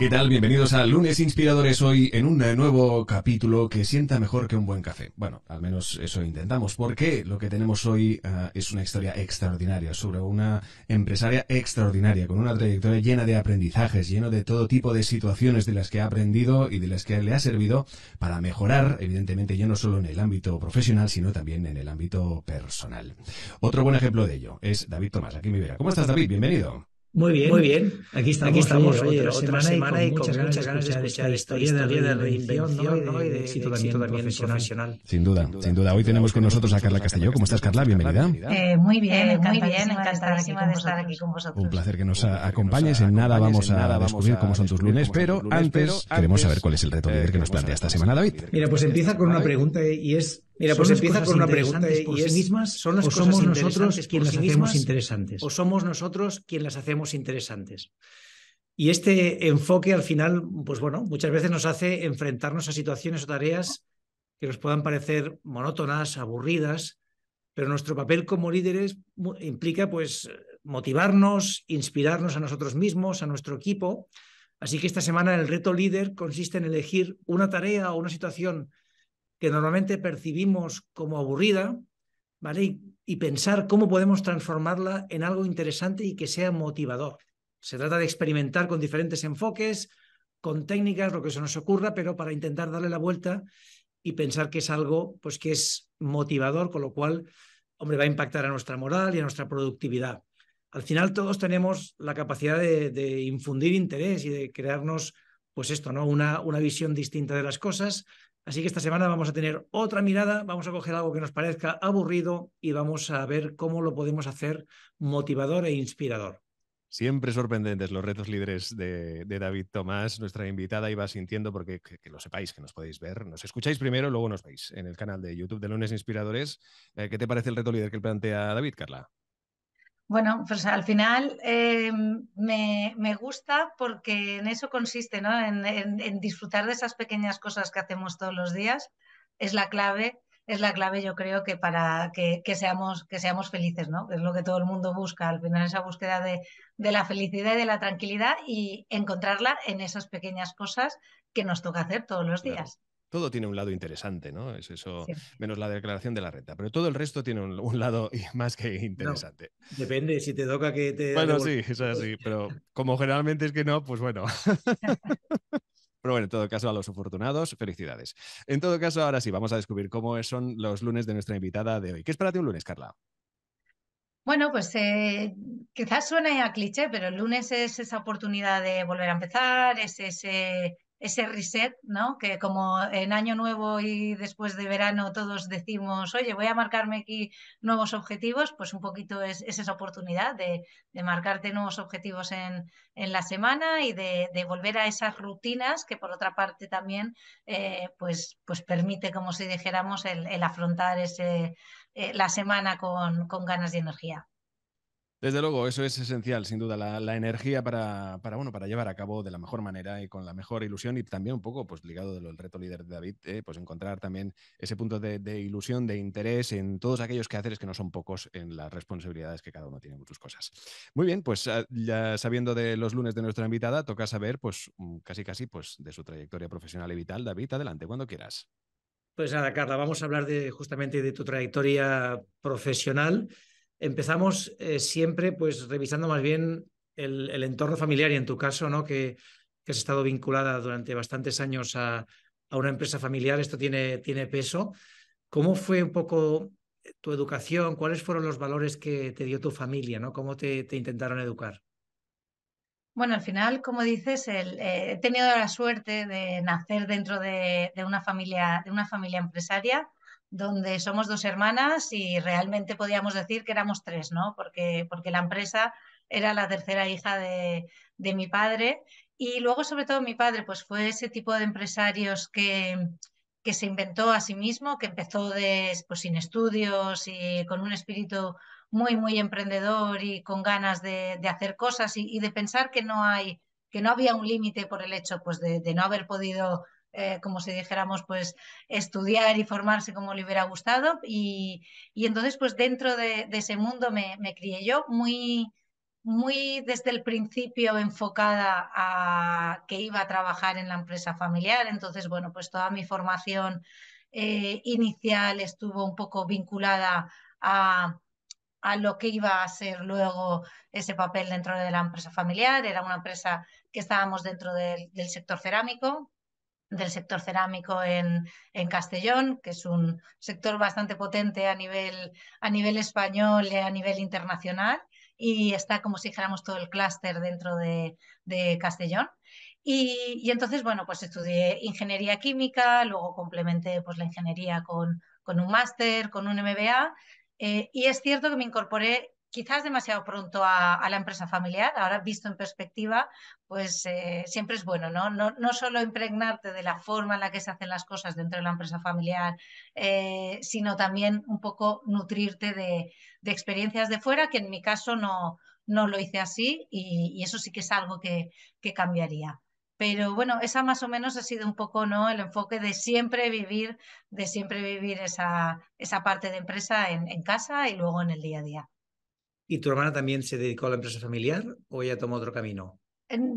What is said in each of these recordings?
¿Qué tal? Bienvenidos a Lunes Inspiradores hoy en un nuevo capítulo que sienta mejor que un buen café. Bueno, al menos eso intentamos, porque lo que tenemos hoy ah, es una historia extraordinaria sobre una empresaria extraordinaria, con una trayectoria llena de aprendizajes, lleno de todo tipo de situaciones de las que ha aprendido y de las que le ha servido para mejorar, evidentemente, ya no solo en el ámbito profesional, sino también en el ámbito personal. Otro buen ejemplo de ello es David Tomás, aquí mi Vera. ¿Cómo estás, David? Bienvenido. Muy bien, muy bien. Aquí estamos, Aquí estamos otra, semana, y con, muchas, ganas de escuchar esta historia de, la reinvención ¿no? y de, éxito también, también profesional. Sin duda, sin duda. Hoy tenemos con nosotros a Carla Castelló. ¿Cómo estás, Carla? Bienvenida. Eh, muy bien, muy bien, de estar aquí con vosotros. Un placer que nos acompañes. En nada vamos a descubrir cómo son tus lunes, pero antes queremos saber cuál es el reto líder que eh, nos plantea esta semana David. Mira, pues empieza con una pregunta y es Mira, pues empieza con una pregunta y mismas, ¿son las o cosas somos nosotros quienes las interesantes? ¿O somos nosotros quienes las hacemos interesantes? Y este enfoque al final, pues bueno, muchas veces nos hace enfrentarnos a situaciones o tareas que nos puedan parecer monótonas, aburridas, pero nuestro papel como líderes implica pues motivarnos, inspirarnos a nosotros mismos, a nuestro equipo. Así que esta semana el reto líder consiste en elegir una tarea o una situación que normalmente percibimos como aburrida, ¿vale? Y, pensar cómo podemos transformarla en algo interesante y que sea motivador. Se trata de experimentar con diferentes enfoques, con técnicas, lo que se nos ocurra, pero para intentar darle la vuelta y pensar que es algo pues, que es motivador, con lo cual, hombre, va a impactar a nuestra moral y a nuestra productividad. Al final todos tenemos la capacidad de, de infundir interés y de crearnos, pues esto, ¿no? Una, una visión distinta de las cosas Así que esta semana vamos a tener otra mirada, vamos a coger algo que nos parezca aburrido y vamos a ver cómo lo podemos hacer motivador e inspirador. Siempre sorprendentes los retos líderes de, David Tomás, nuestra invitada, iba sintiendo, porque que, lo sepáis, que nos podéis ver, nos escucháis primero, luego nos veis en el canal de YouTube de Lunes Inspiradores. Eh, ¿Qué te parece el reto líder que plantea David, Carla? Bueno, pues al final eh, me, gusta porque en eso consiste, ¿no? En, disfrutar de esas pequeñas cosas que hacemos todos los días. Es la clave, es la clave, yo creo, que para que, seamos, que seamos felices, ¿no? es lo que todo el mundo busca. Al final, esa búsqueda de, la felicidad y de la tranquilidad y encontrarla en esas pequeñas cosas que nos toca hacer todos los días todo tiene un lado interesante, ¿no? Es eso, menos la declaración de la renta, pero todo el resto tiene un, lado más que interesante. depende, si te toca que te... Bueno, sí, pero como generalmente es que no, pues bueno. Pero bueno, en todo caso, a los afortunados, felicidades. En todo caso, ahora sí, vamos a descubrir cómo son los lunes de nuestra invitada de hoy. ¿Qué es para ti un lunes, Carla? Bueno, pues eh, quizás suene a cliché, pero el lunes es esa oportunidad de volver a empezar, es ese ese reset, ¿no? Que como en año nuevo y después de verano todos decimos, oye, voy a marcarme aquí nuevos objetivos, pues un poquito es, esa oportunidad de, marcarte nuevos objetivos en, la semana y de, volver a esas rutinas que por otra parte también eh, pues, pues permite, como si dijéramos, el, afrontar ese, eh, la semana con, con ganas y energía. Desde luego, eso es esencial, sin duda, la, energía para, para, bueno, para llevar a cabo de la mejor manera y con la mejor ilusión y también un poco, pues ligado del reto líder de David, eh, pues encontrar también ese punto de, ilusión, de interés en todos aquellos quehaceres que no son pocos en las responsabilidades que cada uno tiene en sus cosas. Muy bien, pues ah, ya sabiendo de los lunes de nuestra invitada, toca saber, pues mm, casi casi, pues de su trayectoria profesional y vital. David, adelante, cuando quieras. Pues nada, Carla, vamos a hablar de, justamente de tu trayectoria profesional empezamos eh, siempre pues revisando más bien el, entorno familiar y en tu caso, ¿no? Que, has estado vinculada durante bastantes años a, una empresa familiar, esto tiene, tiene peso. ¿Cómo fue un poco eh, tu educación? ¿Cuáles fueron los valores que te dio tu familia? ¿no? ¿Cómo te, intentaron educar? Bueno, al final, como dices, eh, he tenido la suerte de nacer dentro de, una familia, de una familia empresaria donde somos dos hermanas y realmente podíamos decir que éramos tres, ¿no? Porque, porque la empresa era la tercera hija de, mi padre y luego sobre todo mi padre pues fue ese tipo de empresarios que, que se inventó a sí mismo, que empezó de, pues, sin estudios y con un espíritu muy, muy emprendedor y con ganas de, de hacer cosas y, de pensar que no hay, que no había un límite por el hecho pues, de no haber podido eh, como si dijéramos, pues estudiar y formarse como le hubiera gustado. Y, entonces, pues dentro de, ese mundo me, crié yo muy, muy desde el principio enfocada a que iba a trabajar en la empresa familiar. Entonces, bueno, pues toda mi formación eh, inicial estuvo un poco vinculada a lo que iba a ser luego ese papel dentro de la empresa familiar. Era una empresa que estábamos dentro del sector cerámico, del sector cerámico en, Castellón, que es un sector bastante potente a nivel, a nivel español y a nivel internacional, y está como si dijéramos todo el clúster dentro de, Castellón. Y, entonces, bueno, pues estudié ingeniería química, luego complementé pues, la ingeniería con, con un máster, con un MBA, eh, y es cierto que me incorporé quizás demasiado pronto a, la empresa familiar, ahora visto en perspectiva, pues eh, siempre es bueno, ¿no? ¿no? solo impregnarte de la forma en la que se hacen las cosas dentro de la empresa familiar, eh, sino también un poco nutrirte de, experiencias de fuera, que en mi caso no, no lo hice así y, eso sí que es algo que, cambiaría. Pero bueno, esa más o menos ha sido un poco ¿no? el enfoque de siempre vivir, de siempre vivir esa, parte de empresa en casa y luego en el día a día. ¿Y tu hermana también se dedicó a la empresa familiar o ella tomó otro camino?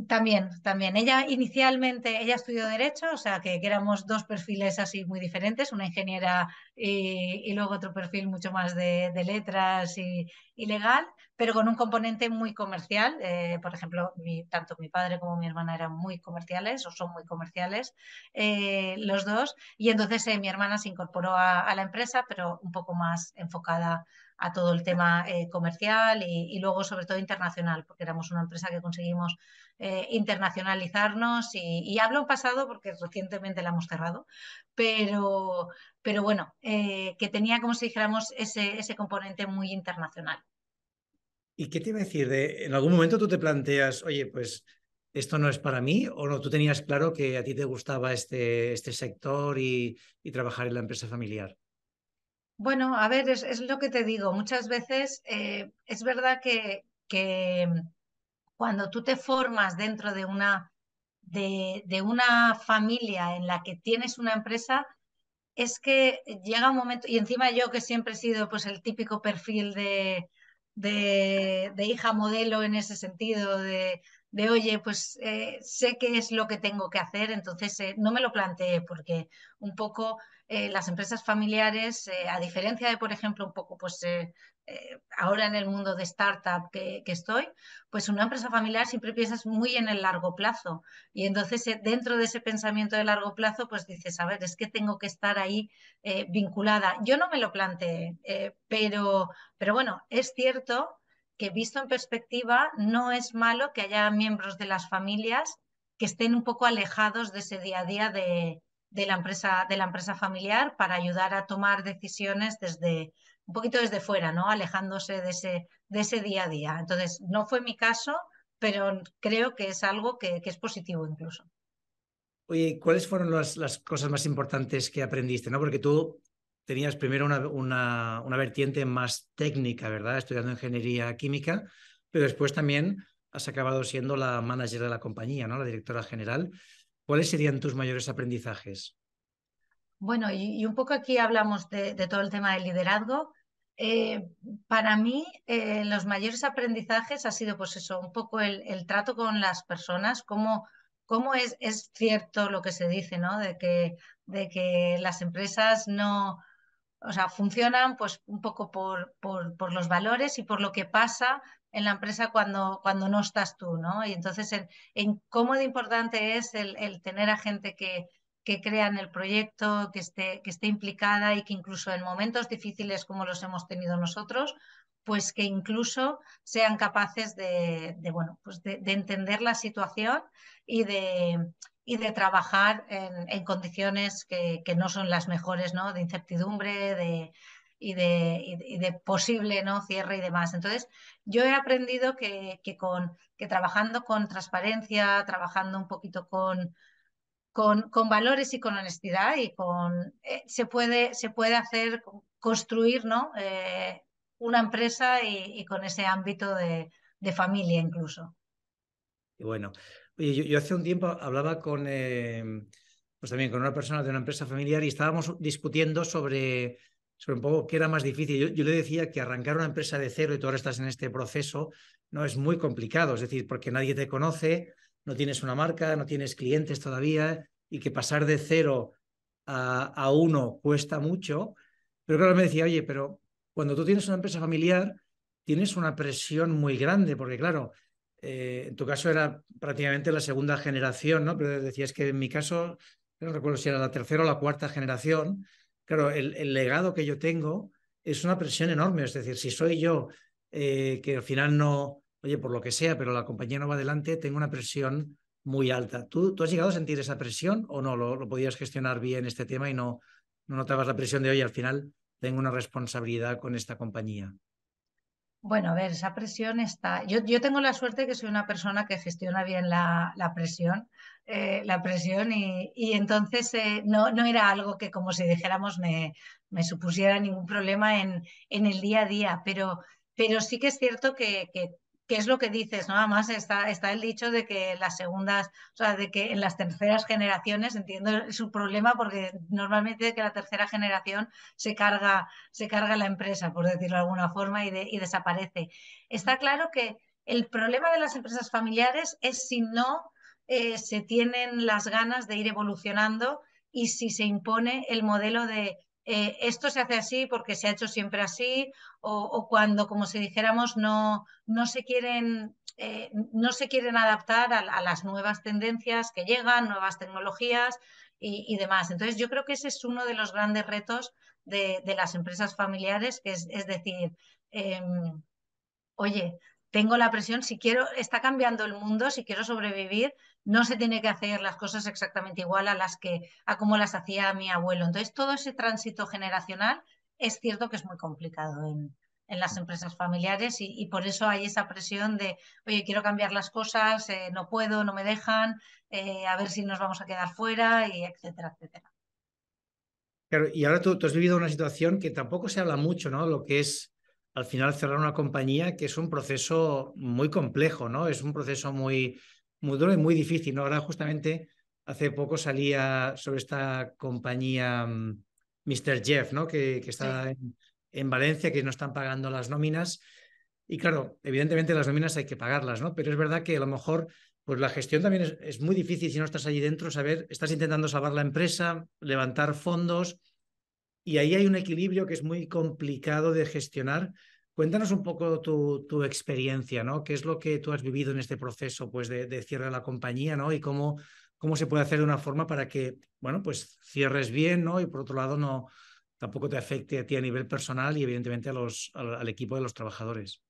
También, también. Ella inicialmente, ella estudió Derecho, o sea que, éramos dos perfiles así muy diferentes, una ingeniera y, luego otro perfil mucho más de, letras y, legal, pero con un componente muy comercial. Eh, por ejemplo, tanto mi padre como mi hermana eran muy comerciales o son muy comerciales eh, los dos. Y entonces eh, mi hermana se incorporó a la empresa, pero un poco más enfocada a todo el tema eh, comercial y, luego sobre todo internacional, porque éramos una empresa que conseguimos eh, internacionalizarnos y, y, hablo pasado porque recientemente la hemos cerrado, pero, pero bueno, eh, que tenía, como si dijéramos, ese, ese componente muy internacional. ¿Y qué te iba a decir? De, ¿En algún momento tú te planteas, oye, pues esto no es para mí? ¿O no tú tenías claro que a ti te gustaba este, este sector y trabajar en la empresa familiar? Bueno, a ver, es, lo que te digo. Muchas veces eh, es verdad que, que, mm, cuando tú te formas dentro de una, de, una familia en la que tienes una empresa, es que llega un momento, y encima yo que siempre he sido pues el típico perfil de, hija modelo en ese sentido, de, oye, pues eh, sé qué es lo que tengo que hacer, entonces eh, no me lo planteé porque un poco eh, las empresas familiares, eh, a diferencia de, por ejemplo, un poco, pues eh, ahora en el mundo de startup que, que, estoy, pues una empresa familiar siempre piensas muy en el largo plazo. Y entonces, dentro de ese pensamiento de largo plazo, pues dices, a ver, es que tengo que estar ahí vinculada. Yo no me lo planteé, pero, pero bueno, es cierto que visto en perspectiva, no es malo que haya miembros de las familias que estén un poco alejados de ese día a día de, de la empresa, de la empresa familiar para ayudar a tomar decisiones desde un poquito desde fuera, ¿no? Alejándose de ese, de ese día a día. Entonces, no fue mi caso, pero creo que es algo que, es positivo incluso. Oye, ¿cuáles fueron las, las, cosas más importantes que aprendiste? ¿no? Porque tú tenías primero una, una, una vertiente más técnica, ¿verdad? Estudiando ingeniería química, pero después también has acabado siendo la manager de la compañía, ¿no? La directora general. ¿cuáles serían tus mayores aprendizajes? Bueno, y, un poco aquí hablamos de, todo el tema del liderazgo. Eh, para mí, eh, los mayores aprendizajes ha sido, pues eso, un poco el, trato con las personas, cómo, cómo es, es, cierto lo que se dice, ¿no? De que, de que las empresas no, o sea, funcionan pues un poco por, por, por, los valores y por lo que pasa en la empresa cuando, cuando no estás tú, ¿no? Y entonces en, cómo de importante es el, el tener a gente que, que crea en el proyecto, que esté, que esté implicada y que incluso en momentos difíciles como los hemos tenido nosotros, pues que incluso sean capaces de, de bueno, pues de, entender la situación y de, y de trabajar en, condiciones que, no son las mejores, ¿no? De incertidumbre y, de, posible ¿no? cierre y demás. Entonces, yo he aprendido que, con, que trabajando con transparencia, trabajando un poquito con, con, valores y con honestidad y con eh, se, puede, se puede hacer, construir ¿no? Eh, una empresa y, con ese ámbito de, familia incluso. bueno, yo, hace un tiempo hablaba con, eh, pues también con una persona de una empresa familiar y estábamos discutiendo sobre, sobre un poco qué era más difícil. Yo, le decía que arrancar una empresa de cero y tú ahora estás en este proceso no es muy complicado, es decir, porque nadie te conoce, no tienes una marca, no tienes clientes todavía y que pasar de cero a, a uno cuesta mucho. Pero claro, me decía, oye, pero cuando tú tienes una empresa familiar, tienes una presión muy grande, porque claro, eh, en tu caso era prácticamente la segunda generación, ¿no? Pero decías que en mi caso, no recuerdo si era la tercera o la cuarta generación. Claro, el, legado que yo tengo es una presión enorme. Es decir, si soy yo eh, que al final no, oye, por lo que sea, pero la compañía no va adelante, tengo una presión muy alta. ¿Tú, tú has llegado a sentir esa presión o no? ¿Lo, lo podías gestionar bien este tema y no, no notabas la presión de, hoy. al final tengo una responsabilidad con esta compañía? Bueno, a ver, esa presión está. Yo, yo tengo la suerte de que soy una persona que gestiona bien la, presión, eh, la presión, y, entonces eh, no, no, era algo que, como si dijéramos, me, supusiera ningún problema en, en, el día a día, pero, pero sí que es cierto que que es lo que dices, ¿no? Además está, está el dicho de que las segundas, o sea, de que en las terceras generaciones, entiendo su problema porque normalmente que la tercera generación se carga, se carga la empresa, por decirlo de alguna forma, y, desaparece. Está claro que el problema de las empresas familiares es si no eh, se tienen las ganas de ir evolucionando y si se impone el modelo de eh, esto se hace así porque se ha hecho siempre así, o, cuando, como si dijéramos, no, no se quieren eh, no se quieren adaptar a, las nuevas tendencias que llegan, nuevas tecnologías y, demás. Entonces, yo creo que ese es uno de los grandes retos de, las empresas familiares, que es, decir, em, oye, tengo la presión, si quiero, está cambiando el mundo, si quiero sobrevivir, no se tiene que hacer las cosas exactamente igual a las que a como las hacía mi abuelo. Entonces, todo ese tránsito generacional es cierto que es muy complicado en, las empresas familiares y, por eso hay esa presión de, oye, quiero cambiar las cosas, eh, no puedo, no me dejan, eh, a ver si nos vamos a quedar fuera, y etcétera, etcétera. Claro, y ahora tú, has vivido una situación que tampoco se habla mucho, ¿no? Lo que es al final cerrar una compañía, que es un proceso muy complejo, ¿no? Es un proceso muy, muy duro y muy difícil. ¿no? Ahora justamente hace poco salía sobre esta compañía Mr. Mm, Jeff, ¿no? que, está en, Valencia, que no están pagando las nóminas. Y claro, evidentemente las nóminas hay que pagarlas, ¿no? Pero es verdad que a lo mejor pues la gestión también es, es muy difícil si no estás allí dentro, saber, estás intentando salvar la empresa, levantar fondos, y ahí hay un equilibrio que es muy complicado de gestionar Cuéntanos un poco tu, experiencia, ¿no? ¿Qué es lo que tú has vivido en este proceso pues, de, cierre de la compañía, ¿no? Y cómo, cómo se puede hacer de una forma para que, bueno, pues cierres bien, ¿no? Y por otro lado, no tampoco te afecte a ti a nivel personal y evidentemente a los, al, equipo de los trabajadores.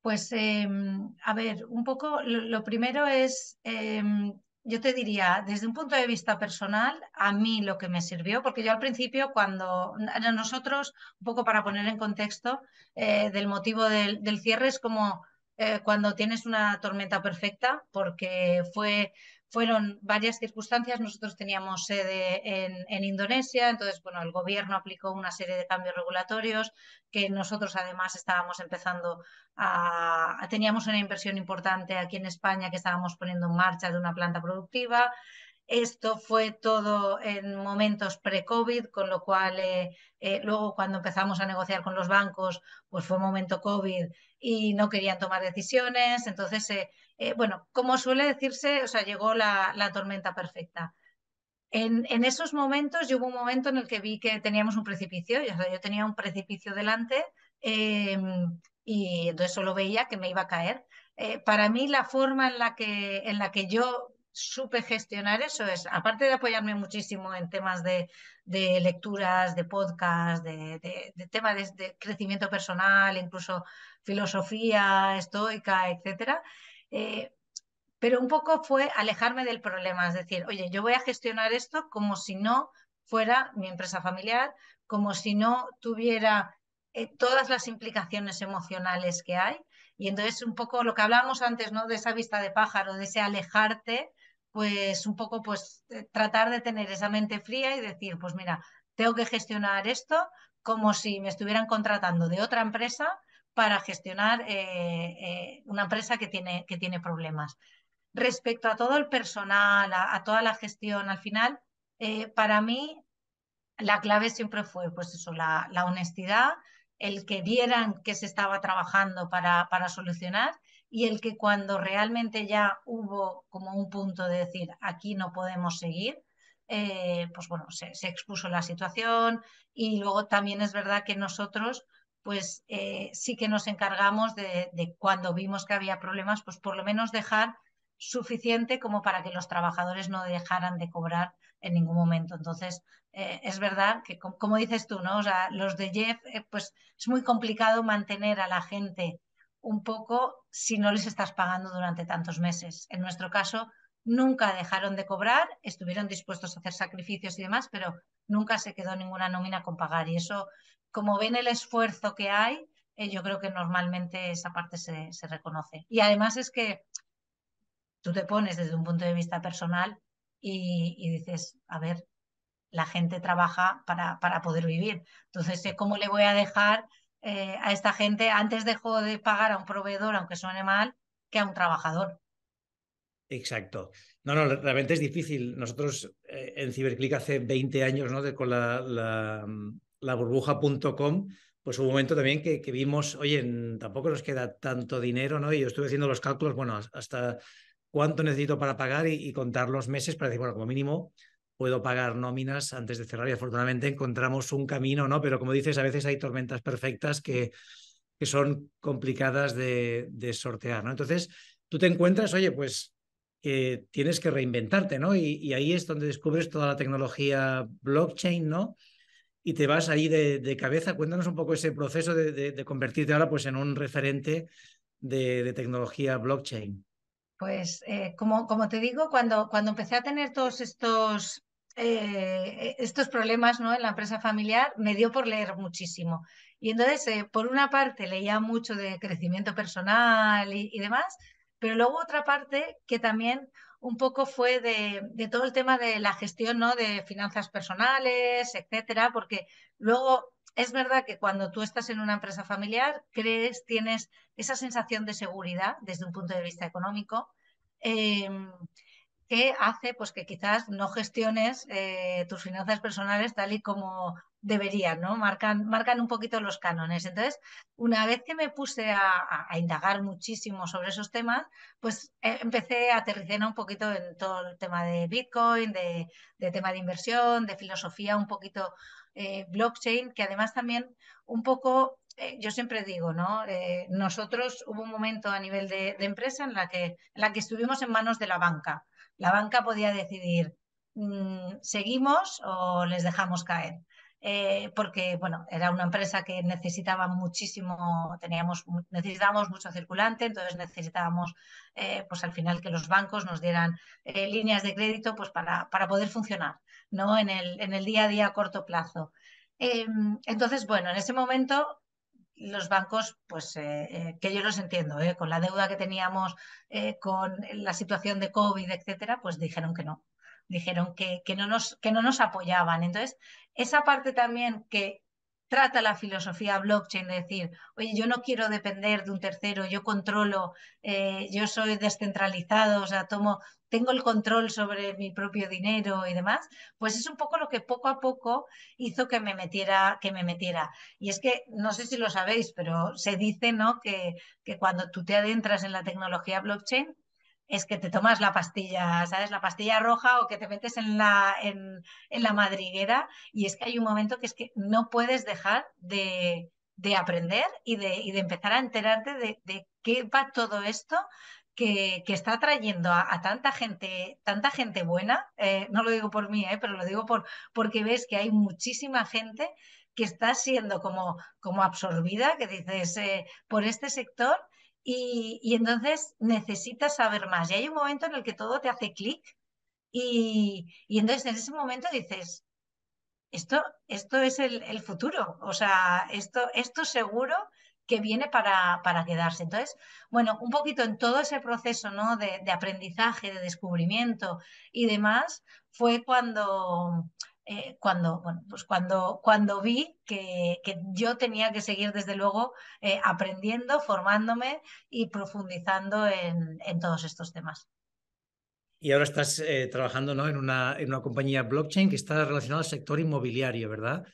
Pues, em, a ver, un poco lo, primero es em, yo te diría, desde un punto de vista personal, a mí lo que me sirvió, porque yo al principio cuando nosotros, un poco para poner en contexto eh, del motivo del, del, cierre, es como eh, cuando tienes una tormenta perfecta, porque fue fueron varias circunstancias. Nosotros teníamos sede en, Indonesia, entonces, bueno, el gobierno aplicó una serie de cambios regulatorios que nosotros además estábamos empezando a... Teníamos una inversión importante aquí en España que estábamos poniendo en marcha de una planta productiva. Esto fue todo en momentos pre-COVID, con lo cual eh, eh, luego cuando empezamos a negociar con los bancos, pues fue momento COVID y no querían tomar decisiones. Entonces, eh, eh, bueno, como suele decirse, o sea, llegó la, tormenta perfecta. En, esos momentos, yo hubo un momento en el que vi que teníamos un precipicio, yo, tenía un precipicio delante em, y entonces solo veía que me iba a caer. Eh, para mí, la forma en la que, yo supe gestionar eso es, aparte de apoyarme muchísimo en temas de, lecturas, de podcast, de, temas de, crecimiento personal, incluso filosofía estoica, etcétera, eh, pero un poco fue alejarme del problema, es decir, oye, yo voy a gestionar esto como si no fuera mi empresa familiar, como si no tuviera eh, todas las implicaciones emocionales que hay. Y entonces un poco lo que hablábamos antes, ¿no? De esa vista de pájaro, de ese alejarte, pues un poco pues eh, tratar de tener esa mente fría y decir, pues mira, tengo que gestionar esto como si me estuvieran contratando de otra empresa para gestionar eh, eh, una empresa que tiene, que tiene problemas. Respecto a todo el personal, a, toda la gestión, al final, eh, para mí la clave siempre fue pues eso, la, honestidad, el que vieran que se estaba trabajando para, para solucionar y el que cuando realmente ya hubo como un punto de decir aquí no podemos seguir, pues bueno, se, expuso la situación y luego también es verdad que nosotros pues eh, sí que nos encargamos de, cuando vimos que había problemas, pues por lo menos dejar suficiente como para que los trabajadores no dejaran de cobrar en ningún momento. Entonces, eh, es verdad que, como, dices tú, ¿no? O sea, los de Jeff, eh, pues es muy complicado mantener a la gente un poco si no les estás pagando durante tantos meses. En nuestro caso, nunca dejaron de cobrar, estuvieron dispuestos a hacer sacrificios y demás, pero nunca se quedó ninguna nómina con pagar. Y eso, como ven el esfuerzo que hay, eh, yo creo que normalmente esa parte se, reconoce. Y además es que tú te pones desde un punto de vista personal y, dices, a ver, la gente trabaja para, para poder vivir. Entonces, eh, ¿cómo le voy a dejar eh, a esta gente? Antes dejo de pagar a un proveedor, aunque suene mal, que a un trabajador. Exacto. No, no, realmente es difícil. Nosotros eh, en Ciberclick hace 20 años, ¿no? De, con la, la, mm, la burbuja.com, pues hubo un momento también que, vimos, oye, tampoco nos queda tanto dinero, ¿no? Y yo estuve haciendo los cálculos, bueno, hasta cuánto necesito para pagar y, contar los meses para decir, bueno, como mínimo puedo pagar nóminas antes de cerrar y afortunadamente encontramos un camino, ¿no? Pero como dices, a veces hay tormentas perfectas que, que son complicadas de, de sortear, ¿no? Entonces, tú te encuentras, oye, pues tienes que reinventarte, ¿no? Y, ahí es donde descubres toda la tecnología blockchain, ¿no? Y te vas ahí de, cabeza. Cuéntanos un poco ese proceso de, convertirte ahora pues, en un referente de, tecnología blockchain. Pues eh, como, te digo, cuando, empecé a tener todos eh, estos, problemas ¿no? en la empresa familiar, me dio por leer muchísimo. Y entonces, eh, por una parte, leía mucho de crecimiento personal y demás, pero luego otra parte que también un poco fue de, todo el tema de la gestión ¿no? de finanzas personales, etcétera, porque luego es verdad que cuando tú estás en una empresa familiar, crees, tienes esa sensación de seguridad desde un punto de vista económico. Em, que hace pues que quizás no gestiones eh, tus finanzas personales tal y como deberían, ¿no? Marcan, marcan un poquito los cánones. Entonces, una vez que me puse a, indagar muchísimo sobre esos temas, pues eh, empecé a aterrizar un poquito en todo el tema de Bitcoin, de, tema de inversión, de filosofía, un poquito eh, blockchain, que además también un poco eh, yo siempre digo, ¿no? nosotros hubo un momento a nivel de, empresa en la, que, en la que estuvimos en manos de la banca. La banca podía decidir, mm, ¿seguimos o les dejamos caer? Eh, porque bueno, era una empresa que necesitaba muchísimo, teníamos, necesitábamos mucho circulante, entonces necesitábamos eh, pues al final que los bancos nos dieran eh, líneas de crédito pues para, poder funcionar ¿no? en, el, en el día a día a corto plazo. Em, entonces, bueno, en ese momento los bancos, pues que yo los entiendo, con la deuda que teníamos, con la situación de COVID, etcétera, pues dijeron que no, dijeron que, no nos, que no nos apoyaban. Entonces, esa parte también que trata la filosofía blockchain de decir, oye, yo no quiero depender de un tercero, yo controlo, eh, yo soy descentralizado, o sea, tomo, tengo el control sobre mi propio dinero y demás, pues es un poco lo que poco a poco hizo que me metiera, que me metiera. Y es que, no sé si lo sabéis, pero se dice, ¿no? Que, que cuando tú te adentras en la tecnología blockchain, es que te tomas la pastilla, ¿sabes? La pastilla roja o que te metes en la, madriguera y es que hay un momento que es que no puedes dejar de, aprender y de, empezar a enterarte de, qué va todo esto que, está trayendo a, tanta gente, tanta gente buena, eh, no lo digo por mí, eh, pero lo digo por, porque ves que hay muchísima gente que está siendo como, como absorbida, que dices, eh, por este sector y, entonces necesitas saber más. Y hay un momento en el que todo te hace clic y, entonces en ese momento dices, esto, esto es el, futuro, o sea, esto, esto seguro que viene para, quedarse. Entonces, bueno, un poquito en todo ese proceso ¿no? de aprendizaje, de descubrimiento y demás, fue cuando eh, cuando, bueno, pues cuando, cuando vi que, yo tenía que seguir, desde luego, eh, aprendiendo, formándome y profundizando en, todos estos temas. Y ahora estás eh, trabajando en, una, en una compañía blockchain que está relacionada al sector inmobiliario, ¿verdad?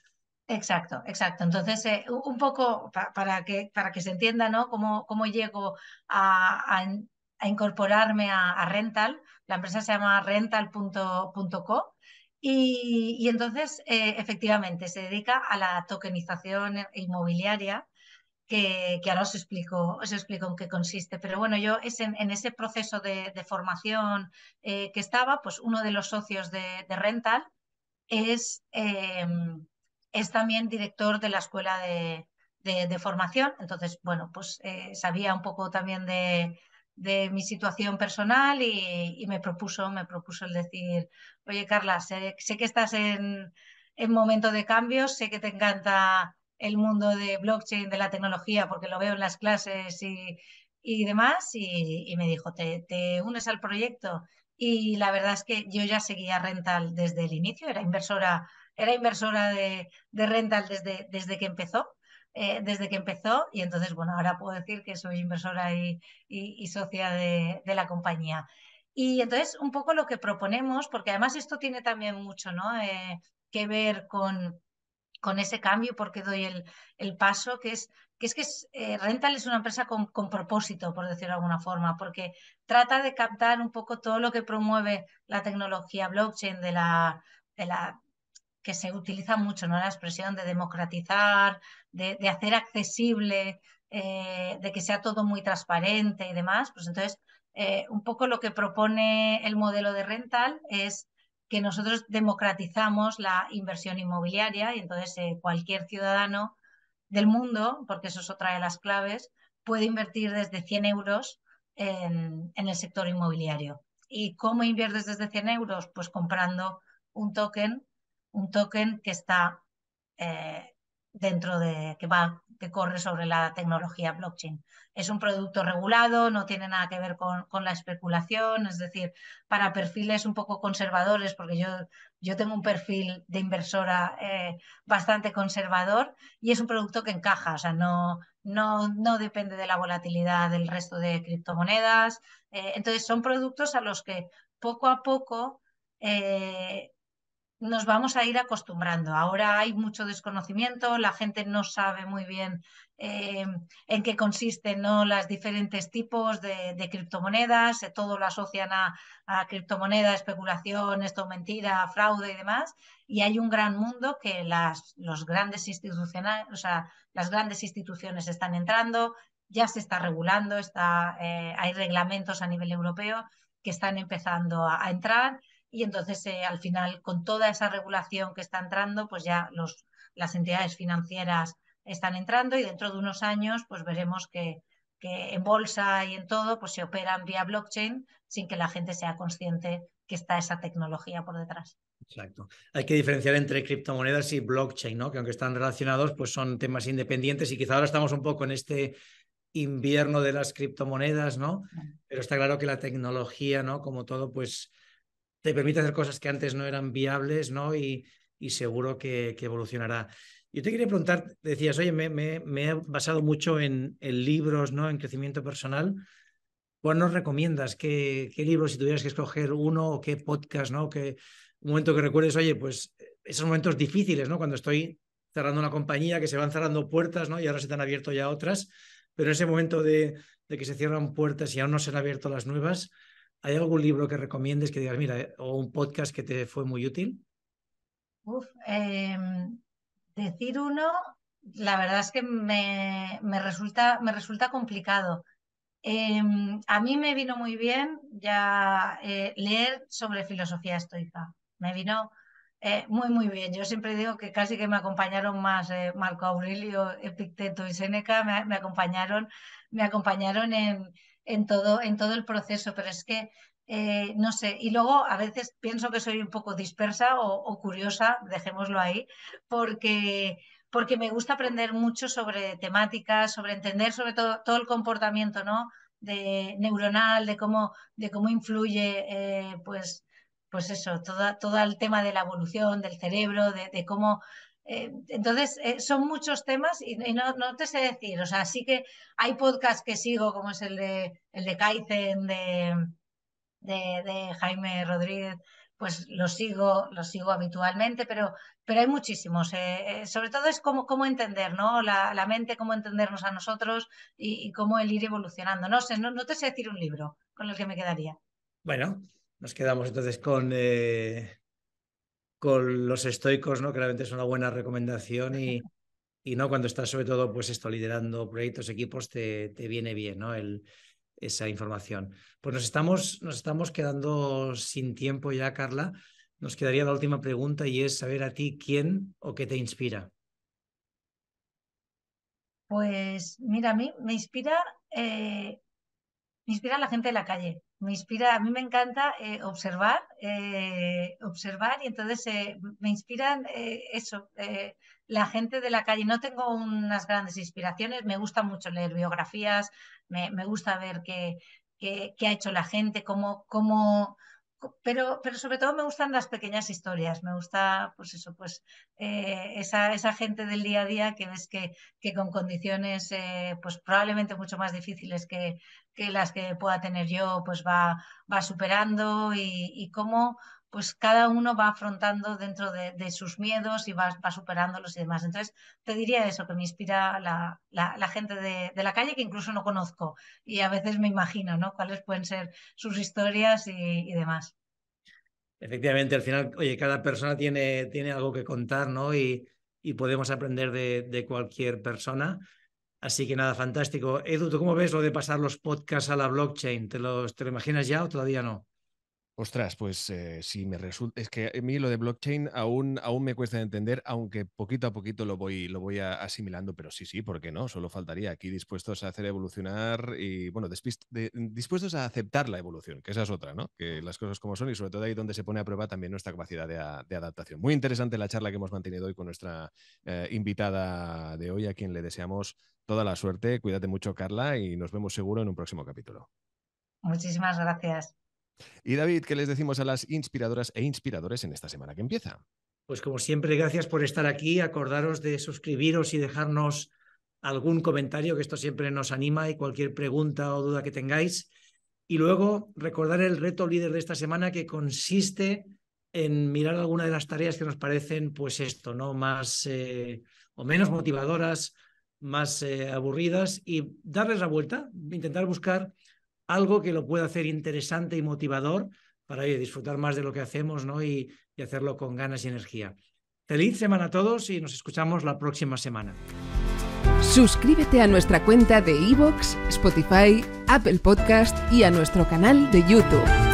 Exacto, exacto. Entonces, un poco para, que, para que se entienda ¿no? cómo, cómo llego a, incorporarme a, a, Rental. La empresa se llama rental.co y, entonces, eh, efectivamente, se dedica a la tokenización inmobiliaria, que, ahora os explico, os explico en qué consiste. Pero bueno, yo en, ese proceso de, formación eh, que estaba, pues uno de los socios de, Rental es, eh, es también director de la escuela de, formación. Entonces, bueno, pues sabía un poco también de, de mi situación personal y, me propuso, me propuso el decir, oye Carla, sé, que estás en, en momento de cambios, sé que te encanta el mundo de blockchain, de la tecnología, porque lo veo en las clases y, y demás, y, y, me dijo, te, te, unes al proyecto. Y la verdad es que yo ya seguía rental desde el inicio, era inversora, era inversora de, de rental desde, desde que empezó. Eh, desde que empezó y entonces, bueno, ahora puedo decir que soy inversora y, y, socia de, la compañía. Y entonces, un poco lo que proponemos, porque además esto tiene también mucho ¿no? Eh, que ver con, con ese cambio, porque doy el, paso, que es que es que eh, Rental es una empresa con, propósito, por decirlo de alguna forma, porque trata de captar un poco todo lo que promueve la tecnología blockchain de la, de la que se utiliza mucho, ¿no? La expresión de democratizar, de, hacer accesible, eh, de que sea todo muy transparente y demás. Pues entonces, eh, un poco lo que propone el modelo de rental es que nosotros democratizamos la inversión inmobiliaria y entonces eh, cualquier ciudadano del mundo, porque eso es otra de las claves, puede invertir desde 100 euros en, en el sector inmobiliario. ¿Y cómo inviertes desde 100 euros? Pues comprando un token un token que está eh, dentro de, que va, que corre sobre la tecnología blockchain. Es un producto regulado, no tiene nada que ver con, la especulación, es decir, para perfiles un poco conservadores, porque yo, yo tengo un perfil de inversora eh, bastante conservador y es un producto que encaja, o sea, no, no, no depende de la volatilidad del resto de criptomonedas. Eh, entonces, son productos a los que poco a poco nos vamos a ir acostumbrando. Ahora hay mucho desconocimiento, la gente no sabe muy bien eh, en qué consisten ¿no? los diferentes tipos de, criptomonedas, eh, todo lo asocian a, criptomonedas, criptomoneda, especulación, esto mentira, fraude y demás. Y hay un gran mundo que las, los grandes o sea, las grandes instituciones están entrando, ya se está regulando, está, eh, hay reglamentos a nivel europeo que están empezando a entrar y entonces eh, al final con toda esa regulación que está entrando, pues ya los, las entidades financieras están entrando y dentro de unos años pues veremos que, que, en bolsa y en todo pues se operan vía blockchain sin que la gente sea consciente que está esa tecnología por detrás. Exacto. Hay que diferenciar entre criptomonedas y blockchain, ¿no? Que aunque están relacionados, pues son temas independientes y quizá ahora estamos un poco en este invierno de las criptomonedas, ¿no? Pero está claro que la tecnología, ¿no? Como todo, pues te permite hacer cosas que antes no eran viables, ¿no? Y, seguro que, evolucionará. Yo te quería preguntar, decías, oye, me, me, me he basado mucho en, libros, ¿no? En crecimiento personal. ¿Cuál nos recomiendas? ¿Qué, ¿Qué libros, si tuvieras que escoger uno o qué podcast, ¿no? Que, momento que recuerdes, oye, pues esos momentos difíciles, ¿no? Cuando estoy cerrando una compañía, que se van cerrando puertas, ¿no? Y ahora se te han abierto ya otras, pero ese momento de, de que se cierran puertas y aún no se han abierto las nuevas, ¿Hay algún libro que recomiendes que digas, mira, eh, o un podcast que te fue muy útil? Uf, em, decir uno, la verdad es que me, resulta, me resulta complicado. Em, a mí me vino muy bien ya eh, leer sobre filosofía estoica. Me vino eh, muy, muy bien. Yo siempre digo que casi que me acompañaron más Marco Aurelio, Epicteto y Seneca. me, me, acompañaron, me acompañaron en, en todo, en todo el proceso, pero es que eh, no sé, y luego a veces pienso que soy un poco dispersa o, curiosa, dejémoslo ahí, porque, porque me gusta aprender mucho sobre temáticas, sobre entender sobre todo todo el comportamiento ¿no? de, neuronal, de cómo, de cómo influye eh, pues, pues eso, todo, todo el tema de la evolución del cerebro, de cómo eh, entonces, eh, son muchos temas y, no, te sé decir. O sea, sí que hay podcasts que sigo, como es el de, el de Kaizen, de, Jaime Rodríguez, pues lo sigo, lo sigo habitualmente, pero, pero hay muchísimos. Eh, sobre todo es cómo, cómo entender ¿no? La, mente, cómo entendernos a nosotros y, cómo el ir evolucionando. No sé, no, te sé decir un libro con el que me quedaría. Bueno, nos quedamos entonces con con los estoicos, ¿no? Claramente es una buena recomendación y, no cuando estás sobre todo, pues esto, liderando proyectos, equipos, te, te viene bien, ¿no? El, esa información. Pues nos estamos, nos estamos quedando sin tiempo ya, Carla. Nos quedaría la última pregunta y es saber a ti quién o qué te inspira. Pues mira, a mí me inspira, eh, me inspira la gente de la calle me inspira, a mí me encanta eh, observar, eh, observar y entonces eh, me inspiran eso, la gente de la calle. No tengo unas grandes inspiraciones, me gusta mucho leer biografías, me, gusta ver qué, qué, ha hecho la gente, cómo, cómo, pero, pero sobre todo me gustan las pequeñas historias, me gusta, pues eso, pues eh, esa, gente del día a día que ves que, con condiciones, eh, pues probablemente mucho más difíciles que, las que pueda tener yo, pues va, va superando y cómo pues cada uno va afrontando dentro de, sus miedos y va, superándolos y demás. Entonces, te diría eso, que me inspira la, gente de, la calle que incluso no conozco y a veces me imagino, ¿no? Cuáles pueden ser sus historias y, demás. Efectivamente, al final, oye, cada persona tiene, algo que contar, ¿no? Y, podemos aprender de, cualquier persona. Así que nada, fantástico. Edu, ¿tú cómo ves lo de pasar los podcasts a la blockchain? ¿Te, los, ¿Te lo imaginas ya o todavía no? Ostras, pues eh, si me resulta. Es que a mí lo de blockchain aún, aún me cuesta entender, aunque poquito a poquito lo voy, lo voy asimilando, pero sí, sí, ¿por qué no? Solo faltaría aquí dispuestos a hacer evolucionar y, bueno, dispuestos a aceptar la evolución, que esa es otra, ¿no? Que las cosas como son y sobre todo ahí donde se pone a prueba también nuestra capacidad de, adaptación. Muy interesante la charla que hemos mantenido hoy con nuestra eh, invitada de hoy, a quien le deseamos toda la suerte. Cuídate mucho, Carla, y nos vemos seguro en un próximo capítulo. Muchísimas gracias. Y David, ¿qué les decimos a las inspiradoras e inspiradores en esta semana que empieza? Pues como siempre, gracias por estar aquí. Acordaros de suscribiros y dejarnos algún comentario, que esto siempre nos anima y cualquier pregunta o duda que tengáis. Y luego recordar el reto líder de esta semana que consiste en mirar alguna de las tareas que nos parecen, pues esto, ¿no? Más eh, o menos motivadoras, más eh, aburridas y darles la vuelta, intentar buscar algo que lo pueda hacer interesante y motivador para oye, disfrutar más de lo que hacemos ¿no? y, hacerlo con ganas y energía. Feliz semana a todos y nos escuchamos la próxima semana. Suscríbete a nuestra cuenta de iVoox, Spotify, Apple Podcast y a nuestro canal de YouTube.